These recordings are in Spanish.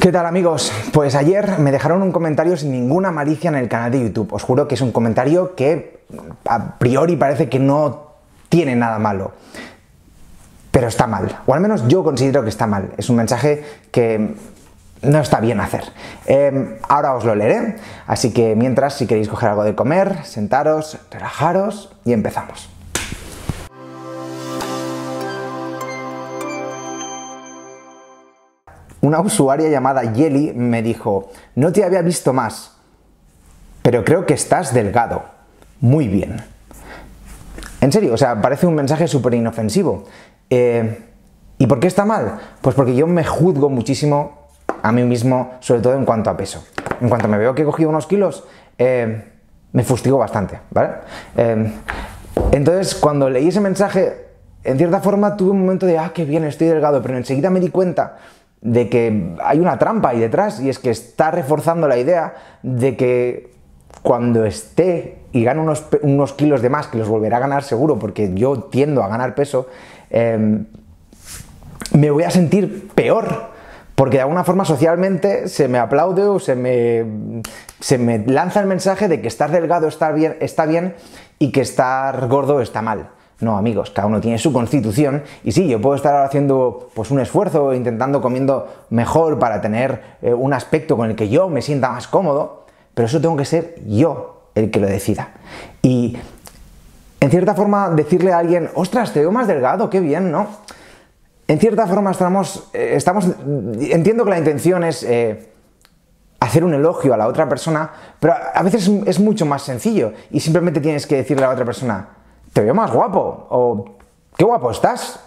¿Qué tal amigos? Pues ayer me dejaron un comentario sin ninguna malicia en el canal de YouTube. Os juro que es un comentario que a priori parece que no tiene nada malo pero está mal. O al menos yo considero que está mal. Es un mensaje que no está bien hacer. Em, ahora os lo leeré, así que mientras, si queréis coger algo de comer, sentaros, relajaros y empezamos. Una usuaria llamada Yeli me dijo, no te había visto más, pero creo que estás delgado. Muy bien. En serio, o sea, parece un mensaje súper inofensivo. Eh, ¿Y por qué está mal? Pues porque yo me juzgo muchísimo a mí mismo, sobre todo en cuanto a peso. En cuanto me veo que he cogido unos kilos, eh, me fustigo bastante, ¿vale? Eh, entonces, cuando leí ese mensaje, en cierta forma tuve un momento de, ah, qué bien, estoy delgado, pero enseguida me di cuenta de que hay una trampa ahí detrás y es que está reforzando la idea de que cuando esté y gane unos, kilos de más, que los volverá a ganar seguro, porque yo tiendo a ganar peso, em, me voy a sentir peor. Porque de alguna forma socialmente se me aplaude o se me, lanza el mensaje de que estar delgado bien, está bien y que estar gordo está mal. No, amigos, cada uno tiene su constitución y sí, yo puedo estar haciendo pues un esfuerzo, intentando comiendo mejor para tener eh, un aspecto con el que yo me sienta más cómodo, pero eso tengo que ser yo el que lo decida. Y en cierta forma decirle a alguien, ostras, te veo más delgado, qué bien, ¿no? En cierta forma estamos, eh, estamos entiendo que la intención es eh, hacer un elogio a la otra persona, pero a veces es mucho más sencillo y simplemente tienes que decirle a la otra persona, te veo más guapo, o qué guapo estás.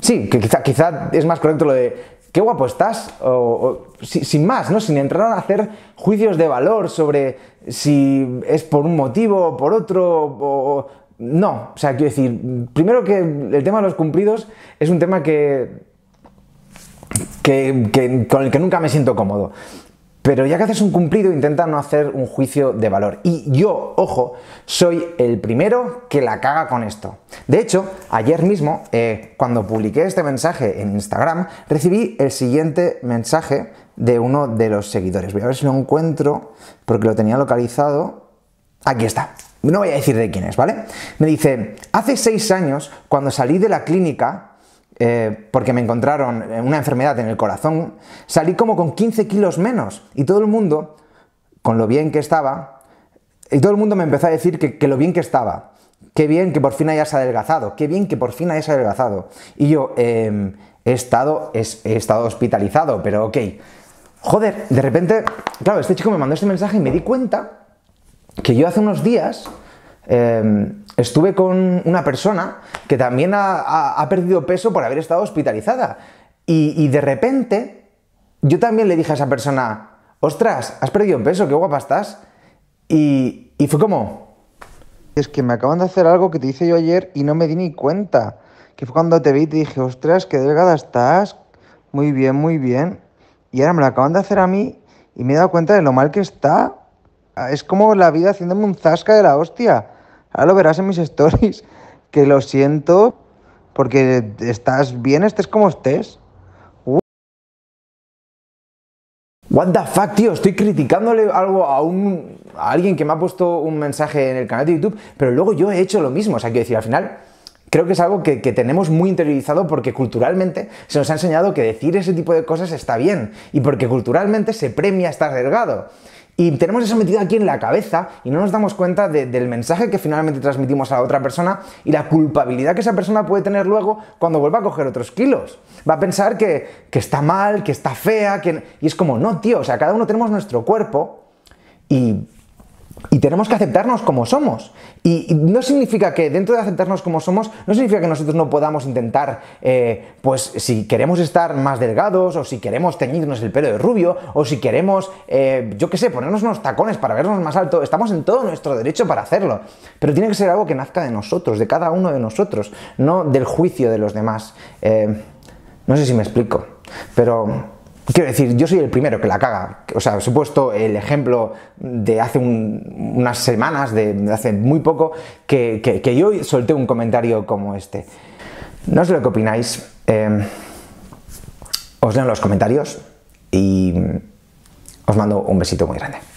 Sí, que quizá, quizá es más correcto lo de qué guapo estás, o, sin más, ¿no? Sin entrar a hacer juicios de valor sobre si es por un motivo o por otro, o, no, o sea, quiero decir, primero que el tema de los cumplidos es un tema que, con el que nunca me siento cómodo. Pero ya que haces un cumplido, intenta no hacer un juicio de valor. Y yo, ojo, soy el primero que la caga con esto. De hecho, ayer mismo, eh, cuando publiqué este mensaje en Instagram, recibí el siguiente mensaje de uno de los seguidores. Voy a ver si lo encuentro, porque lo tenía localizado. Aquí está. No voy a decir de quién es, ¿vale? Me dice, hace seis años, cuando salí de la clínica, eh, porque me encontraron eh, una enfermedad en el corazón, salí como con 15 kilos menos. Y todo el mundo, con lo bien que estaba, y todo el mundo me empezó a decir que, lo bien que estaba. Qué bien que por fin hayas adelgazado, qué bien que por fin hayas adelgazado. Y yo em, he, estado, he estado hospitalizado, pero ok. Joder, de repente, claro, este chico me mandó este mensaje y me di cuenta que yo hace unos días Em, estuve con una persona que también ha, perdido peso por haber estado hospitalizada. Y, de repente, yo también le dije a esa persona, ostras, has perdido peso, qué guapa estás. Y, y fue como... Es que me acaban de hacer algo que te hice yo ayer y no me di ni cuenta. Que fue cuando te vi y te dije, ostras, qué delgada estás. Muy bien, muy bien. Y ahora me lo acaban de hacer a mí y me he dado cuenta de lo mal que está. Es como la vida haciéndome un zasca de la hostia. Ahora lo verás en mis stories, que lo siento porque estás bien, estés como estés. What the fuck, tío, estoy criticándole algo a un alguien que me ha puesto un mensaje en el canal de YouTube, pero luego yo he hecho lo mismo, o sea, quiero decir, al final creo que es algo que, que, tenemos muy interiorizado porque culturalmente se nos ha enseñado que decir ese tipo de cosas está bien y porque culturalmente se premia estar delgado. Y tenemos eso metido aquí en la cabeza y no nos damos cuenta del mensaje que finalmente transmitimos a la otra persona y la culpabilidad que esa persona puede tener luego cuando vuelva a coger otros kilos. Va a pensar que, que está mal, que está fea, que... y es como, no, tío, o sea, cada uno tenemos nuestro cuerpo y y tenemos que aceptarnos como somos. Y no significa que dentro de aceptarnos como somos, no significa que nosotros no podamos intentar, eh, pues si queremos estar más delgados, o si queremos teñirnos el pelo de rubio, o si queremos, eh, yo qué sé, ponernos unos tacones para vernos más alto, estamos en todo nuestro derecho para hacerlo. Pero tiene que ser algo que nazca de nosotros, de cada uno de nosotros, no del juicio de los demás. Eh, no sé si me explico, pero Quiero decir, yo soy el primero que la caga. O sea, os he puesto el ejemplo de hace unas semanas, de, hace muy poco, que, yo solté un comentario como este. No sé lo que opináis. Em, os leo en los comentarios y os mando un besito muy grande.